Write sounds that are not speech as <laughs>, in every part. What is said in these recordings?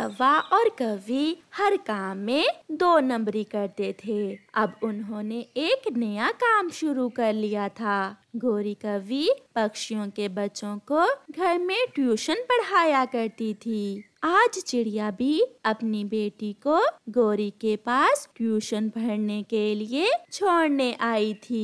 कवा और कवी हर काम में दो नंबरी करते थे अब उन्होंने एक नया काम शुरू कर लिया था गोरी कवि पक्षियों के बच्चों को घर में ट्यूशन पढ़ाया करती थी आज चिड़िया भी अपनी बेटी को गोरी के पास ट्यूशन पढ़ने के लिए छोड़ने आई थी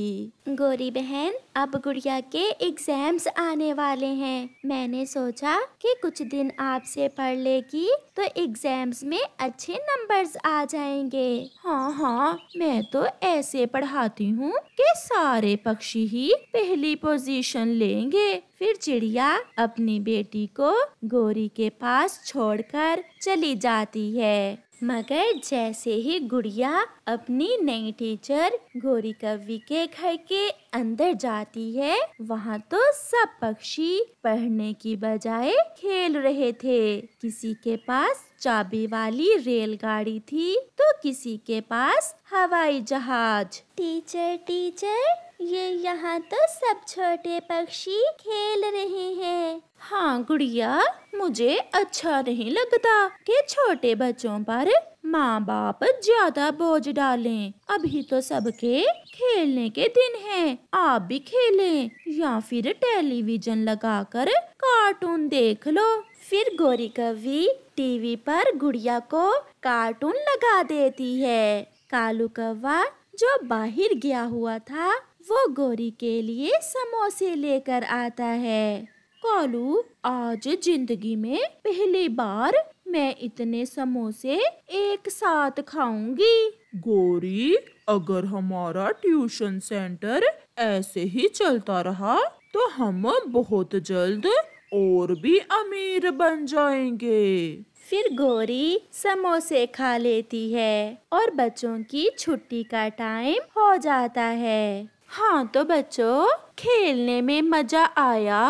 गोरी बहन अब गुड़िया के एग्जाम्स आने वाले हैं मैंने सोचा कि कुछ दिन आपसे पढ़ लेगी तो एग्जाम्स में अच्छे नंबर्स आ जाएंगे हाँ हाँ मैं तो ऐसे पढ़ाती हूँ कि सारे पक्षी ही पहली पोजीशन लेंगे फिर चिड़िया अपनी बेटी को गोरी के पास छोड़कर चली जाती है मगर जैसे ही गुड़िया अपनी नई टीचर गोरी कवि के घर के अंदर जाती है वहाँ तो सब पक्षी पढ़ने की बजाय खेल रहे थे किसी के पास चाबी वाली रेलगाड़ी थी तो किसी के पास हवाई जहाज टीचर टीचर ये यहाँ तो सब छोटे पक्षी खेल रहे हैं हाँ गुड़िया मुझे अच्छा नहीं लगता कि छोटे बच्चों पर माँ बाप ज्यादा बोझ डालें अभी तो सबके खेलने के दिन हैं आप भी खेलें या फिर टेलीविजन लगाकर कार्टून देख लो फिर गोरी कवि टीवी पर गुड़िया को कार्टून लगा देती है कालू कौवा जो बाहर गया हुआ था वो गोरी के लिए समोसे लेकर आता है कालू आज जिंदगी में पहली बार मैं इतने समोसे एक साथ खाऊंगी गोरी अगर हमारा ट्यूशन सेंटर ऐसे ही चलता रहा तो हम बहुत जल्द और भी अमीर बन जाएंगे फिर गोरी समोसे खा लेती है और बच्चों की छुट्टी का टाइम हो जाता है हाँ तो बच्चों खेलने में मजा आया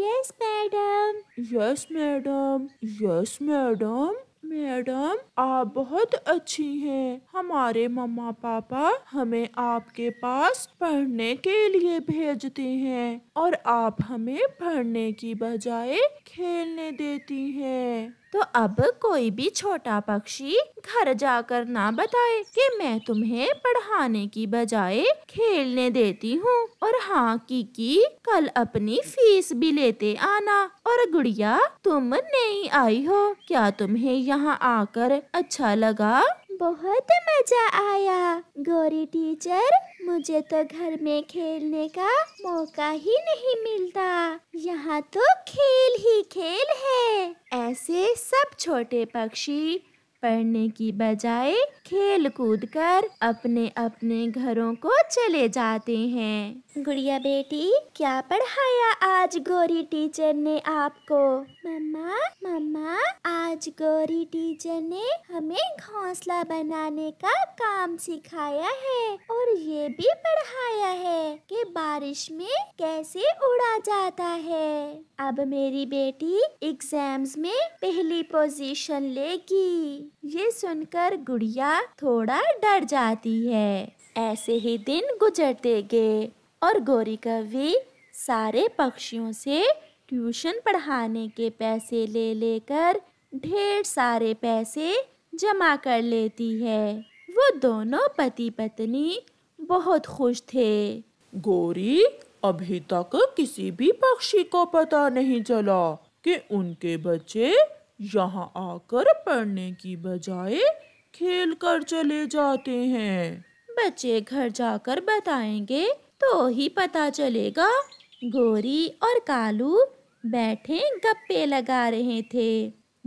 Yes, madam yes madam Yes, madam madam आप बहुत अच्छी हैं हमारे मम्मा पापा हमें आपके पास पढ़ने के लिए भेजते हैं और आप हमें पढ़ने की बजाय खेलने देती हैं तो अब कोई भी छोटा पक्षी घर जाकर ना बताए कि मैं तुम्हें पढ़ाने की बजाय खेलने देती हूँ और हाँ कीकी कल अपनी फीस भी लेते आना और गुड़िया तुम नहीं आई हो क्या तुम्हें यहाँ आकर अच्छा लगा बहुत मजा आया गौरी टीचर मुझे तो घर में खेलने का मौका ही नहीं मिलता यहाँ तो खेल ही खेल है ऐसे सब छोटे पक्षी पढ़ने की बजाय खेल कूद कर अपने अपने घरों को चले जाते हैं गुड़िया बेटी क्या पढ़ाया आज गोरी टीचर ने आपको मम्मा मम्मा आज गोरी टीचर ने हमें घोंसला बनाने का काम सिखाया है और ये भी पढ़ाया है कि बारिश में कैसे उड़ा जाता है अब मेरी बेटी एग्जाम्स में पहली पोजीशन लेगी ये सुनकर गुड़िया थोड़ा डर जाती है ऐसे ही दिन गुजरते गए और गौरी कवि सारे पक्षियों से ट्यूशन पढ़ाने के पैसे ले लेकर ढेर सारे पैसे जमा कर लेती है वो दोनों पति पत्नी बहुत खुश थे गौरी अभी तक किसी भी पक्षी को पता नहीं चला कि उनके बच्चे यहाँ आकर पढ़ने की बजाय खेल कर चले जाते हैं बच्चे घर जाकर बताएंगे तो ही पता चलेगा गोरी और कालू बैठे गप्पे लगा रहे थे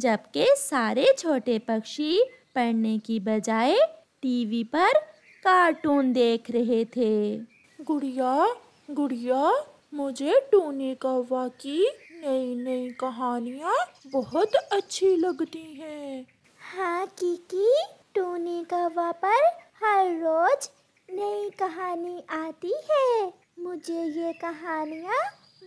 जबकि सारे छोटे पक्षी पढ़ने की बजाय टीवी पर कार्टून देख रहे थे गुड़िया गुड़िया मुझे टूने कौवा की नई नई कहानियाँ बहुत अच्छी लगती हैं हाँ कीकी टोनी कवा पर हर रोज नई कहानी आती है मुझे ये कहानियाँ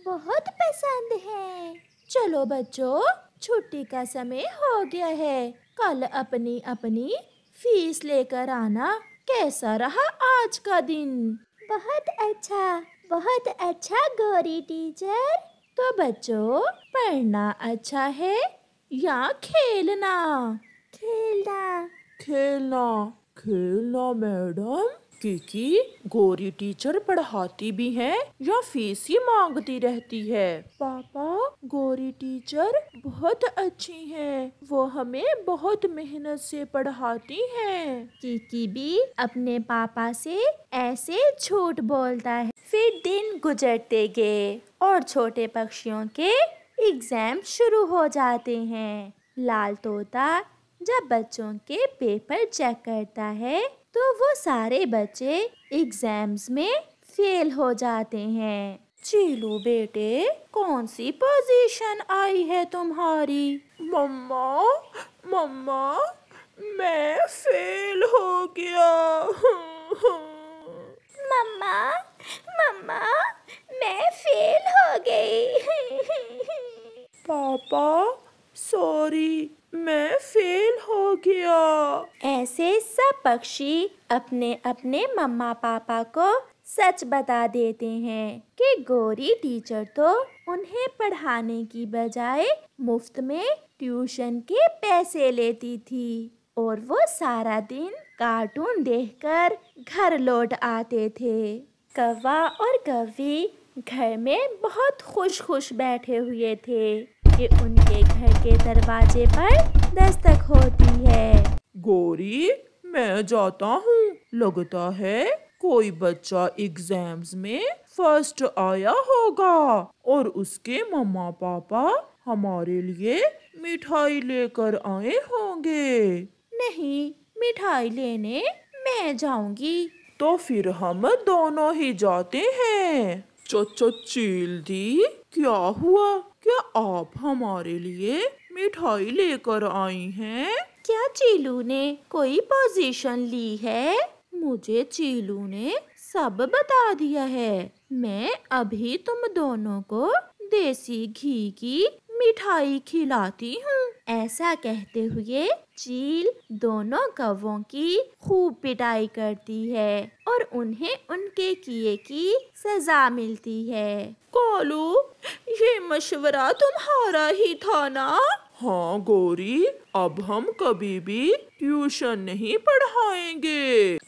बहुत पसंद है चलो बच्चों छुट्टी का समय हो गया है कल अपनी अपनी फीस लेकर आना कैसा रहा आज का दिन बहुत अच्छा बहुत अच्छा गौरी टीचर तो बच्चों पढ़ना अच्छा है या खेलना खेलना खेलना खेलना मैडम क्योंकि गोरी टीचर पढ़ाती भी है या फीस ही मांगती रहती है पापा गोरी टीचर बहुत अच्छी है वो हमें बहुत मेहनत से पढ़ाती है किकी भी अपने पापा से ऐसे झूठ बोलता है फिर दिन गुजरते गए और छोटे पक्षियों के एग्ज़ाम शुरू हो जाते हैं लाल तोता जब बच्चों के पेपर चेक करता है तो वो सारे बच्चे एग्ज़ाम्स में फेल हो जाते हैं चीलू बेटे कौन सी पोजीशन आई है तुम्हारी मम्मा मम्मा मैं फेल हो गया हूँ <laughs> मम्मा पापा सॉरी मैं फेल हो गया ऐसे सब पक्षी अपने अपने मम्मा पापा को सच बता देते हैं कि गोरी टीचर तो उन्हें पढ़ाने की बजाय मुफ्त में ट्यूशन के पैसे लेती थी और वो सारा दिन कार्टून देखकर घर लौट आते थे कवा और कवी घर में बहुत खुश खुश बैठे हुए थे कि उनके घर के दरवाजे पर दस्तक होती है गोरी मैं जाता हूँ लगता है कोई बच्चा एग्जाम्स में फर्स्ट आया होगा और उसके मम्मा पापा हमारे लिए मिठाई लेकर आए होंगे नहीं मिठाई लेने मैं जाऊंगी तो फिर हम दोनों ही जाते हैं चो चील दी क्या हुआ क्या आप हमारे लिए मिठाई लेकर आई हैं? क्या चीलू ने कोई पोजीशन ली है मुझे चीलू ने सब बता दिया है मैं अभी तुम दोनों को देसी घी की मिठाई खिलाती हूँ ऐसा कहते हुए चील दोनों कवों की खूब पिटाई करती है और उन्हें उनके किए की सजा मिलती है कालू ये मशवरा तुम्हारा ही था ना हाँ गोरी अब हम कभी भी ट्यूशन नहीं पढ़ाएंगे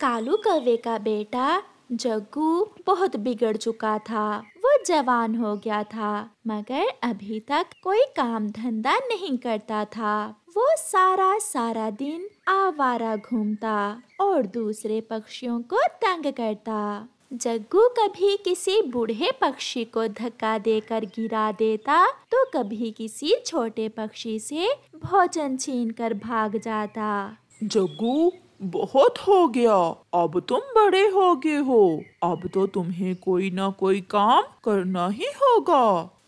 कालू कवे का बेटा जग्गू बहुत बिगड़ चुका था वो जवान हो गया था मगर अभी तक कोई काम धंधा नहीं करता था वो सारा सारा दिन आवारा घूमता और दूसरे पक्षियों को तंग करता जग्गू कभी किसी बूढ़े पक्षी को धक्का देकर गिरा देता तो कभी किसी छोटे पक्षी से भोजन छीन कर भाग जाता जग्गू बहुत हो गया अब तुम बड़े हो गए हो अब तो तुम्हें कोई ना कोई काम करना ही होगा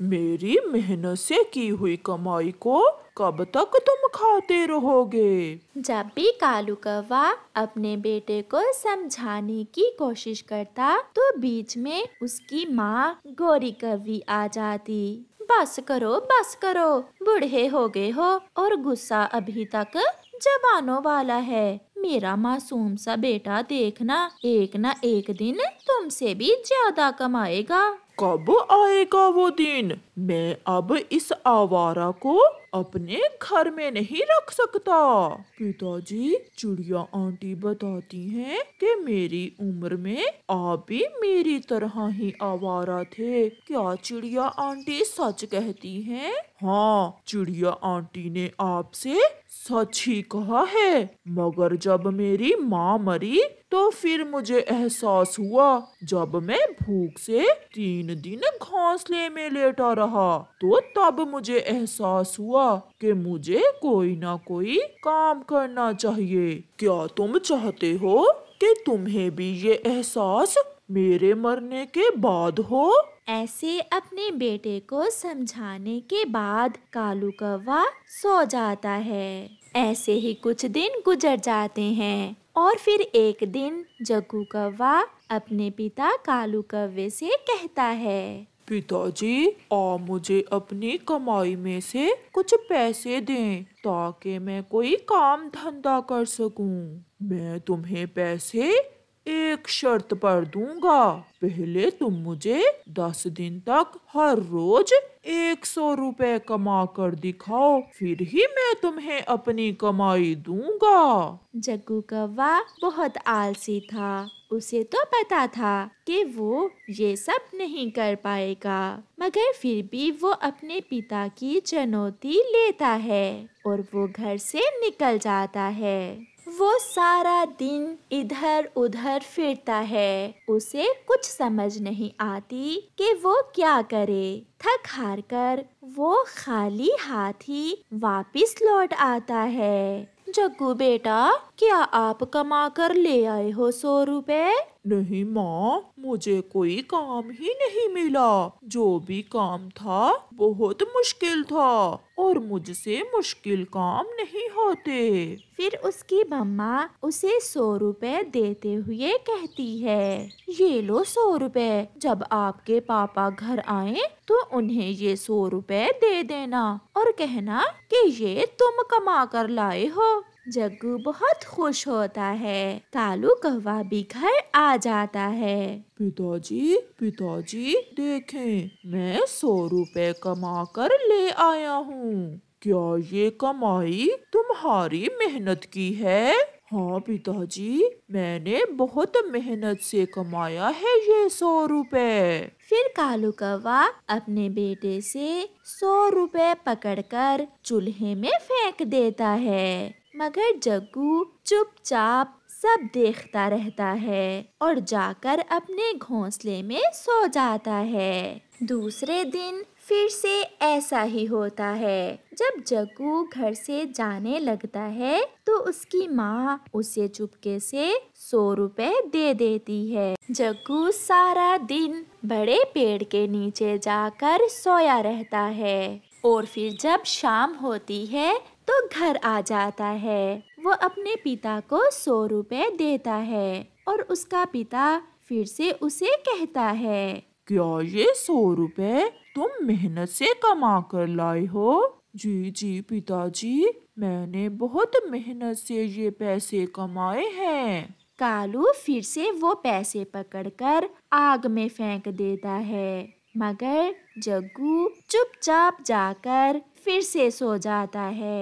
मेरी मेहनत से की हुई कमाई को कब तक तुम खाते रहोगे जब भी कालू कौवा अपने बेटे को समझाने की कोशिश करता तो बीच में उसकी माँ गौरी कवि आ जाती बस करो बस करो बूढ़े हो गए हो और गुस्सा अभी तक जवानों वाला है मेरा मासूम सा बेटा देखना एक ना एक दिन तुमसे भी ज्यादा कमाएगा कब आएगा वो दिन मैं अब इस आवारा को अपने घर में नहीं रख सकता पिताजी चिड़िया आंटी बताती हैं कि मेरी उम्र में आप भी मेरी तरह ही आवारा थे क्या चिड़िया आंटी सच कहती हैं हाँ चिड़िया आंटी ने आपसे सच ही कहा है मगर जब मेरी माँ मरी तो फिर मुझे एहसास हुआ जब मैं भूख से तीन दिन घोंसले में लेटा रहा तो तब मुझे एहसास हुआ कि मुझे कोई ना कोई काम करना चाहिए क्या तुम चाहते हो कि तुम्हें भी ये एहसास मेरे मरने के बाद हो ऐसे अपने बेटे को समझाने के बाद कालू कौवा सो जाता है ऐसे ही कुछ दिन गुजर जाते हैं और फिर एक दिन जग्गू कौवा अपने पिता कालू कौवे से कहता है पिताजी आप मुझे अपनी कमाई में से कुछ पैसे दें ताकि मैं कोई काम धंधा कर सकूं। मैं तुम्हें पैसे एक शर्त पर दूंगा पहले तुम तो मुझे दस दिन तक हर रोज एक सौ रुपए कमा कर दिखाओ फिर ही मैं तुम्हें अपनी कमाई दूंगा जग्गू कौवा बहुत आलसी था उसे तो पता था कि वो ये सब नहीं कर पाएगा मगर फिर भी वो अपने पिता की चुनौती लेता है और वो घर से निकल जाता है वो सारा दिन इधर उधर फिरता है उसे कुछ समझ नहीं आती कि वो क्या करे थक हार कर वो खाली हाथ ही वापिस लौट आता है जग्गू बेटा क्या आप कमा कर ले आए हो सौ रुपए नहीं माँ मुझे कोई काम ही नहीं मिला जो भी काम था बहुत मुश्किल था और मुझसे मुश्किल काम नहीं होते फिर उसकी मम्मा उसे सौ रुपए देते हुए कहती है ये लो सौ रुपए जब आपके पापा घर आए तो उन्हें ये सौ रुपए दे देना और कहना कि ये तुम कमा कर लाए हो जग्गू बहुत खुश होता है कालू कौवा भी घर आ जाता है पिताजी पिताजी देखें मैं सौ रुपए कमा कर ले आया हूँ क्या ये कमाई तुम्हारी मेहनत की है हाँ पिताजी मैंने बहुत मेहनत से कमाया है ये सौ रुपए फिर कालू कौवा अपने बेटे से सौ रुपए पकड़कर चूल्हे में फेंक देता है मगर जग्गू चुपचाप सब देखता रहता है और जाकर अपने घोंसले में सो जाता है दूसरे दिन फिर से ऐसा ही होता है जब जग्गू घर से जाने लगता है तो उसकी माँ उसे चुपके से सौ रुपए दे देती है जग्गू सारा दिन बड़े पेड़ के नीचे जाकर सोया रहता है और फिर जब शाम होती है तो घर आ जाता है वो अपने पिता को सौ रुपए देता है और उसका पिता फिर से उसे कहता है क्या ये सौ रुपए तुम मेहनत से कमा कर लाए हो जी जी पिताजी मैंने बहुत मेहनत से ये पैसे कमाए हैं कालू फिर से वो पैसे पकड़कर आग में फेंक देता है मगर जग्गू चुपचाप जाकर फिर से सो जाता है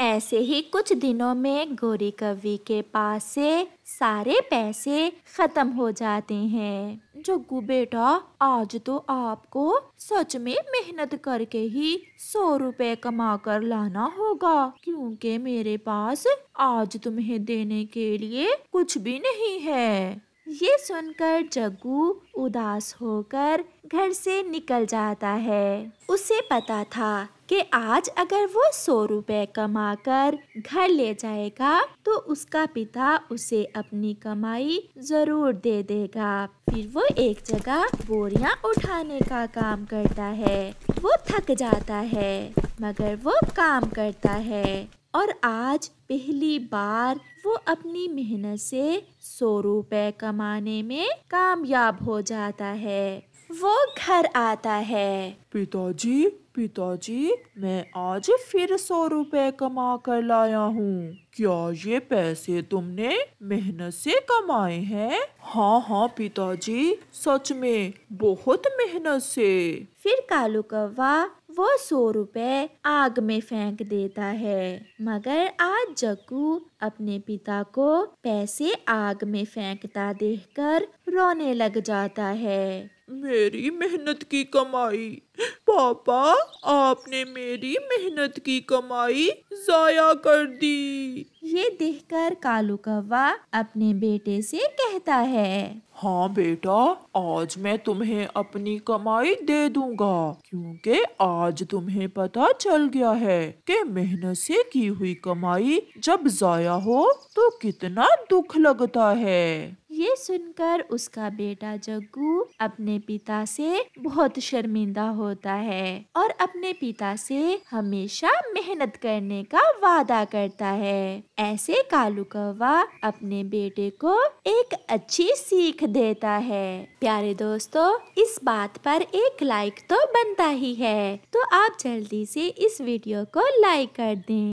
ऐसे ही कुछ दिनों में गोरी कवि के पास से सारे पैसे खत्म हो जाते हैं जग्गू बेटा आज तो आपको सच में मेहनत करके ही सौ रुपए कमा कर लाना होगा क्योंकि मेरे पास आज तुम्हें देने के लिए कुछ भी नहीं है ये सुनकर जग्गू उदास होकर घर से निकल जाता है उसे पता था कि आज अगर वो सौ रुपए कमाकर घर ले जाएगा तो उसका पिता उसे अपनी कमाई जरूर दे देगा फिर वो एक जगह बोरियां उठाने का काम करता है वो थक जाता है मगर वो काम करता है और आज पहली बार वो अपनी मेहनत से सौ रुपए कमाने में कामयाब हो जाता है वो घर आता है पिताजी पिताजी मैं आज फिर सौ रुपए कमा कर लाया हूँ क्या ये पैसे तुमने मेहनत से कमाए हैं हाँ हाँ पिताजी सच में बहुत मेहनत से फिर कालू कौवा वो सौ रुपए आग में फेंक देता है मगर आज जग्गू अपने पिता को पैसे आग में फेंकता देखकर रोने लग जाता है मेरी मेहनत की कमाई पापा आपने मेरी मेहनत की कमाई जाया कर दी ये देखकर कालू कौवा अपने बेटे से कहता है हाँ बेटा आज मैं तुम्हें अपनी कमाई दे दूंगा क्योंकि आज तुम्हें पता चल गया है कि मेहनत से की हुई कमाई जब जाया हो तो कितना दुख लगता है ये सुनकर उसका बेटा जग्गू अपने पिता से बहुत शर्मिंदा होता है और अपने पिता से हमेशा मेहनत करने का वादा करता है ऐसे कालू कौवा अपने बेटे को एक अच्छी सीख देता है प्यारे दोस्तों इस बात पर एक लाइक तो बनता ही है तो आप जल्दी से इस वीडियो को लाइक कर दें